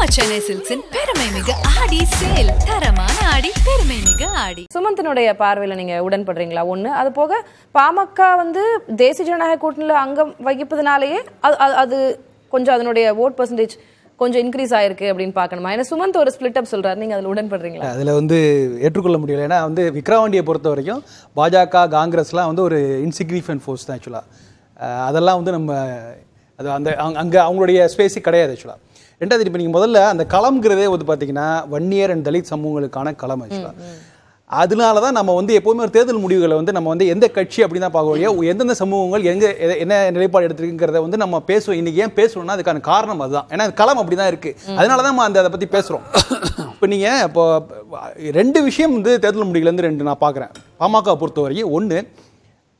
நம்ம சென்னை சில்க்ஸின் பெருமை மிக ஆடி சேல் தரமான ஆடி பெருமை மிக ஆடி சுமந்தனுடைய பார்வையில் நீங்க உடன்படுறீங்களா ஒண்ணு அது போக பாமக வந்து தேசிய ஜனநாயக கூட்டணியில் அங்கம் வகிப்பதுனாலேயே அது அது கொஞ்சம் அதனுடைய ஓட் பர்சன்டேஜ் கொஞ்சம் இன்க்ரீஸ் ஆயிருக்கு அப்படின்னு பார்க்கணுமா ஏன்னா சுமந்த் ஒரு ஸ்பிளிட் அப் சொல்றாரு நீங்க அதில் உடன்படுறீங்களா அதில் வந்து ஏற்றுக்கொள்ள முடியல ஏன்னா வந்து விக்ரவாண்டியை பொறுத்த வரைக்கும் பாஜக காங்கிரஸ்லாம் வந்து ஒரு இன்சிக்னிஃபன் ஃபோர்ஸ் தான் ஆக்சுவலாக அதெல்லாம் வந்து நம்ம அது அந்த அங்கே அவங்களுடைய ஸ்பேஸு கிடையாது ஆக்சுவலாக ரெண்டாவது இப்போ நீங்கள் முதல்ல அந்த களம்ங்கிறதே வந்து பார்த்தீங்கன்னா வன்னியர் அண்ட் தலித் சமூகங்களுக்கான களம் ஆக்சுவலாக அதனால தான் நம்ம வந்து எப்போவுமே ஒரு தேர்தல் முடிவுகளை வந்து நம்ம வந்து எந்த கட்சி அப்படி தான் பார்க்க வழியா எந்தெந்த சமூகங்கள் எங்கே என்ன நிலைப்பாடு எடுத்துருக்குங்கிறத வந்து நம்ம பேசுவோம் இன்றைக்கி ஏன் பேசணும்னா அதுக்கான காரணம் அதுதான் ஏன்னா களம் அப்படி தான் இருக்குது அதனால தான் நம்ம அந்த அதை பற்றி பேசுகிறோம் இப்போ நீங்கள் இப்போ ரெண்டு விஷயம் வந்து தேர்தல் முடிவுலேருந்து ரெண்டு நான் பார்க்குறேன் பாமக பொறுத்த வரைக்கும் ஒன்று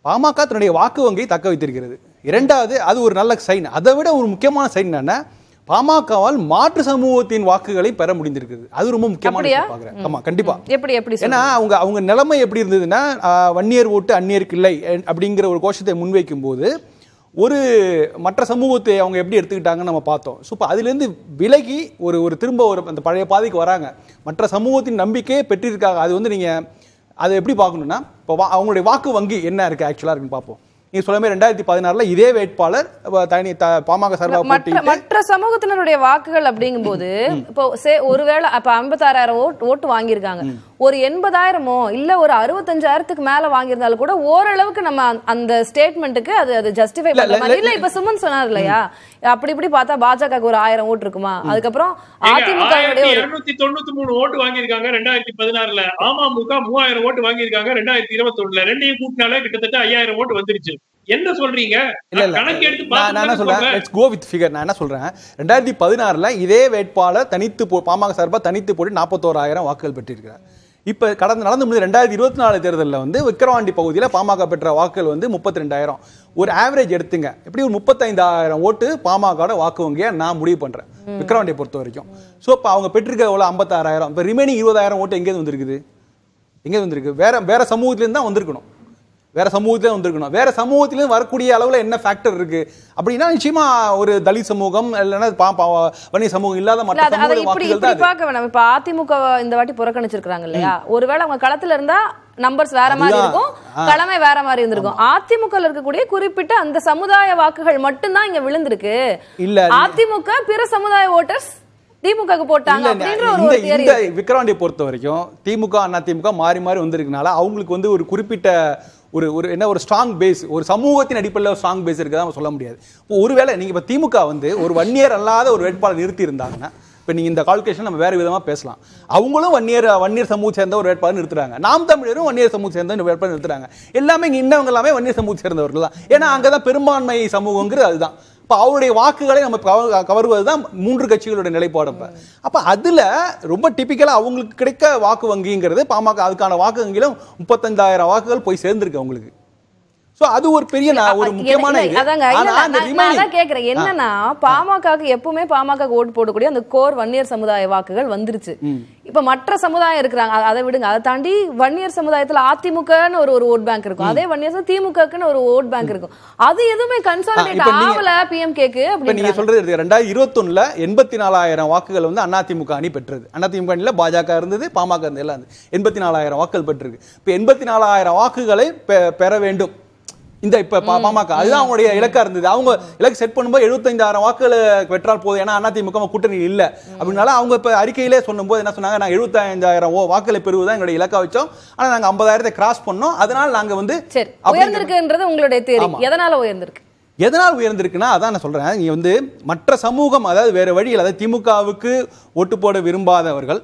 பாமக தன்னுடைய வாக்கு வங்கியை தக்க வைத்திருக்கிறது இரண்டாவது அது ஒரு நல்ல சைன் அதை விட ஒரு முக்கியமான சைன் என்னென்னா பாமகவால் மாற்று சமூகத்தின் வாக்குகளை பெற முடிந்திருக்குது அது ரொம்ப முக்கியமான பாக்குறேன் ஆமா கண்டிப்பா எப்படி எப்படி ஏன்னா அவங்க அவங்க நிலைமை எப்படி இருந்ததுன்னா வன்னியர் ஓட்டு அந்நியருக்கு இல்லை அப்படிங்கிற ஒரு கோஷத்தை முன்வைக்கும் போது ஒரு மற்ற சமூகத்தை அவங்க எப்படி எடுத்துக்கிட்டாங்கன்னு நம்ம பார்த்தோம் ஸோ அதுலேருந்து விலகி ஒரு ஒரு திரும்ப ஒரு அந்த பழைய பாதைக்கு வராங்க மற்ற சமூகத்தின் நம்பிக்கையை பெற்றிருக்காங்க அது வந்து நீங்கள் அதை எப்படி பார்க்கணுன்னா இப்போ அவங்களுடைய வாக்கு வங்கி என்ன இருக்குது ஆக்சுவலாக இருக்குன்னு பார்ப்போம் நீ சொல்ல ரெண்டாயிரத்தி பதினாறுல இதே வேட்பாளர் தனி பாமக மற்ற சமூகத்தினருடைய வாக்குகள் அப்படிங்கும் போது இப்போ ஒருவேளை அப்ப ஐம்பத்தாறாயிரம் ஓட்டு வாங்கியிருக்காங்க ஒரு எண்பதாயிரமோ இல்ல ஒரு அறுபத்தஞ்சாயிரத்துக்கு மேல வாங்கியிருந்தாலும் கூட ஓரளவுக்கு நம்ம அந்த ஸ்டேட்மெண்ட்டுக்கு அது அது ஜஸ்டிஃபை பண்ண இல்ல இப்ப சுமன் சொன்னார் இல்லையா அப்படி இப்படி பார்த்தா பாஜக ஒரு ஆயிரம் ஓட்டு இருக்குமா அதுக்கப்புறம் அதிமுக இருநூத்தி தொண்ணூத்தி மூணு ஓட்டு வாங்கியிருக்காங்க ரெண்டாயிரத்தி பதினாறுல அமமுக மூவாயிரம் ஓட்டு வாங்கியிருக்காங்க ரெண்டாயிரத்தி இருபத்தி ஒண்ணுல ரெண்டையும் கூட்டினால கிட்டத்தட்ட ஐயாயிரம் ஓட்டு வந்துருச்சு என்ன சொல்றீங்க இல்ல நான் என்ன சொல்றேன் லெட்ஸ் கோ வித் ஃபிகர் நான் என்ன சொல்றேன் ரெண்டாயிரத்தி பதினாறுல இதே வேட்பாளர் தனித்து பாமக சார்பாக தனித்து போட்டு நாற்பத்தோராயிரம் வாக்குகள் பெற்றிருக்கிறார் இப்போ கடந்த நடந்து முடிஞ்ச ரெண்டாயிரத்தி இருபத்தி நாலு தேர்தலில் வந்து விக்கிரவாண்டி பகுதியில் பாமக பெற்ற வாக்குகள் வந்து முப்பத்தி ரெண்டாயிரம் ஒரு ஆவரேஜ் எடுத்துங்க எப்படி ஒரு முப்பத்தைந்தாயிரம் ஓட்டு பாமகவோட வாக்கு வங்கியாக நான் முடிவு பண்ணுறேன் விக்கிரவாண்டியை பொறுத்த வரைக்கும் ஸோ இப்போ அவங்க பெற்றிருக்க எவ்வளோ ஐம்பத்தாறாயிரம் இப்போ ரிமைனிங் இருபதாயிரம் ஓட்டு எங்கேருந்து வந்திருக்குது எங்கேருந்து வந்திருக்கு வேற வேற சமூகத்துலேருந்து தான் வந்திருக்கணும் வேற சமூகத்திலே வந்திருக்கணும் வேற சமூகத்திலேயும் வரக்கூடிய அளவில் என்ன ஃபேக்டர் இருக்கு அப்படின்னா நிச்சயமா ஒரு தலித் சமூகம் இல்லைன்னா பா வணிக சமூகம் இல்லாத மற்ற இப்படி பார்க்க வேணாம் இப்ப அதிமுக இந்த வாட்டி புறக்கணிச்சிருக்காங்க இல்லையா ஒருவேளை அவங்க களத்துல இருந்தா நம்பர்ஸ் வேற மாதிரி இருக்கும் கடமை வேற மாதிரி இருந்திருக்கும் அதிமுக இருக்கக்கூடிய குறிப்பிட்ட அந்த சமுதாய வாக்குகள் மட்டும்தான் இங்க விழுந்திருக்கு இல்ல அதிமுக பிற சமுதாய ஓட்டர்ஸ் திமுக போட்டாங்க விக்ரவாண்டியை பொறுத்த வரைக்கும் திமுக அதிமுக மாறி மாறி வந்திருக்கனால அவங்களுக்கு வந்து ஒரு குறிப்பிட்ட ஒரு ஒரு என்ன ஒரு ஸ்ட்ராங் பேஸ் ஒரு சமூகத்தின் அடிப்படையில் ஒரு ஸ்ட்ராங் பேஸ் இருக்கிறதா சொல்ல முடியாது இப்போ ஒருவேளை நீங்கள் இப்போ திமுக வந்து ஒரு ஒன் இயர் அல்லாத ஒரு வேட்பாளர் நிறுத்தி இருந்தாங்கன்னா இப்போ நீங்கள் இந்த கால்குலேஷன் நம்ம வேறு விதமாக பேசலாம் அவங்களும் ஒன் இயர் ஒன் இயர் சமூக சேர்ந்த ஒரு வேட்பாளர் நிறுத்துறாங்க நாம் தமிழரும் ஒன் இயர் சமூக சேர்ந்த வேட்பாளர் நிறுத்துறாங்க எல்லாமே இங்கே இன்னவங்க எல்லாமே ஒன் இயர் சமூக சேர்ந்தவர்கள் தான் ஏன்னா அங்கே தான் பெரும்பான்மை சமூகங்கிறது அதுதான் இப்போ அவருடைய வாக்குகளை நம்ம கவருவது தான் மூன்று கட்சிகளுடைய நிலைப்பாடு இப்போ அப்போ அதில் ரொம்ப டிப்பிக்கலாக அவங்களுக்கு கிடைக்க வாக்கு வங்கிங்கிறது பாமக அதுக்கான வாக்கு வங்கியிலும் முப்பத்தஞ்சாயிரம் வாக்குகள் போய் சேர்ந்துருக்கு அவங்களுக்கு சோ அது ஒரு பெரிய ஒரு முக்கியமான அதாங்க கேக்குறேன் என்னன்னா பாமகக்கு எப்பவுமே பாமக ஓட்டு போடக்கூடிய அந்த கோர் வன்னியர் சமுதாய வாக்குகள் வந்துருச்சு இப்ப மற்ற சமுதாயம் இருக்கிறாங்க அதை விடுங்க அதை தாண்டி வன்னியர் சமுதாயத்துல அதிமுகன்னு ஒரு ஒரு ஓட் பேங்க் இருக்கும் அதே வன்னியர் திமுகன்னு ஒரு ஓட் பேங்க் இருக்கும் அது எதுவுமே கன்சாலிடேட் ஆகல பிஎம் கேக்கு நீங்க சொல்றது ரெண்டாயிரத்தி ஒண்ணுல எண்பத்தி நாலாயிரம் வாக்குகள் வந்து அண்ணா திமுக அணி பெற்றது அண்ணா திமுக அணியில பாஜக இருந்தது பாமக இருந்தது எல்லாம் எண்பத்தி நாலாயிரம் வாக்குகள் பெற்றிருக்கு இப்ப எண்பத்தி நாலாயிரம் வாக்குகளை பெற வேண்டும் இந்த இப்ப பாமக அதுதான் அவங்களுடைய இலக்கா இருந்தது அவங்க இலக்கு செட் பண்ணும்போது எழுபத்தைந்தாயிரம் வாக்குகள் பெற்றால் போதும் ஏன்னா அதிமுக கூட்டணி இல்ல அப்படினால அவங்க இப்ப அறிக்கையிலே சொல்லும்போது என்ன சொன்னாங்க நாங்க எழுபத்தஞ்சாயிரம் ஓ வாக்குகளை பெறுவதுதான் எங்களுடைய இலக்கா வச்சோம் ஆனா நாங்க ஐம்பதாயிரத்தை கிராஸ் பண்ணோம் அதனால நாங்க வந்து உயர்ந்திருக்குன்றது உங்களுடைய தேர்வு எதனால உயர்ந்திருக்கு எதனால் உயர்ந்திருக்குன்னா அதான் நான் சொல்கிறேன் இங்கே வந்து மற்ற சமூகம் அதாவது வேறு வழியில் அதாவது திமுகவுக்கு ஓட்டு போட விரும்பாதவர்கள்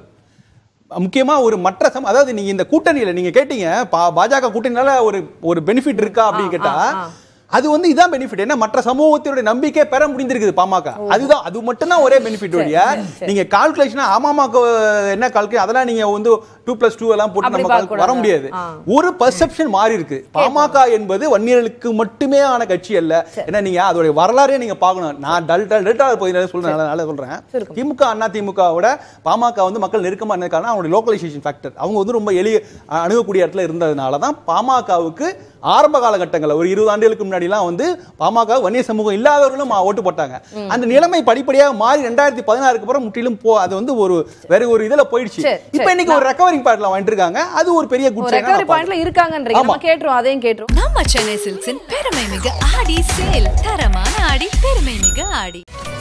முக்கியமாக ஒரு மற்ற சம அதாவது நீங்கள் இந்த கூட்டணியில் நீங்கள் கேட்டீங்க பா பாஜக கூட்டணினால ஒரு ஒரு பெனிஃபிட் இருக்கா அப்படின்னு கேட்டால் அது வந்து இதான் பெனிஃபிட் என்ன மற்ற சமூகத்தினுடைய நம்பிக்கை பெற முடிந்திருக்குது பாமக அதுதான் அது மட்டும் தான் ஒரே பெனிஃபிட் ஒழிய நீங்க கால்குலேஷன் ஆமாமாக்கு என்ன கால்குலே அதெல்லாம் நீங்க வந்து டூ பிளஸ் டூ எல்லாம் போட்டு நம்ம வர முடியாது ஒரு பர்செப்ஷன் மாறி இருக்கு பாமக என்பது வன்னியர்களுக்கு மட்டுமே ஆன கட்சி அல்ல ஏன்னா நீங்க அதோடைய வரலாறே நீங்க பார்க்கணும் நான் டல் டல் டெல்டாவில் போகிறேன் சொல்றேன் நல்லா சொல்றேன் திமுக அண்ணா விட பாமக வந்து மக்கள் நெருக்கமா இருக்காங்க அவங்களுடைய லோக்கலைசேஷன் ஃபேக்டர் அவங்க வந்து ரொம்ப எளிய அணுகக்கூடிய இடத்துல இருந்ததுனால தான் பாமகவுக்கு ஆரம்ப காலகட்டங்களில் ஒரு இருபது ஆண்டுகளுக்கு முன்னாடி முன்னாடிலாம் வந்து பாமக வன்னிய சமூகம் இல்லாதவர்களும் ஓட்டு போட்டாங்க அந்த நிலைமை படிப்படியாக மாறி ரெண்டாயிரத்தி பதினாறுக்கு அப்புறம் முற்றிலும் போ அது வந்து ஒரு வேற ஒரு இதுல போயிடுச்சு இப்போ இன்னைக்கு ஒரு ரெக்கவரிங் பாயிண்ட்ல வந்துட்டு இருக்காங்க அது ஒரு பெரிய குட் ரெக்கவரி பாயிண்ட்ல இருக்காங்கன்றீங்க நம்ம கேட்றோம் அதையும் கேட்றோம் நம்ம சென்னை சில்க்ஸின் பெருமை மிக ஆடி சேல் தரமான ஆடி பெருமை மிக ஆடி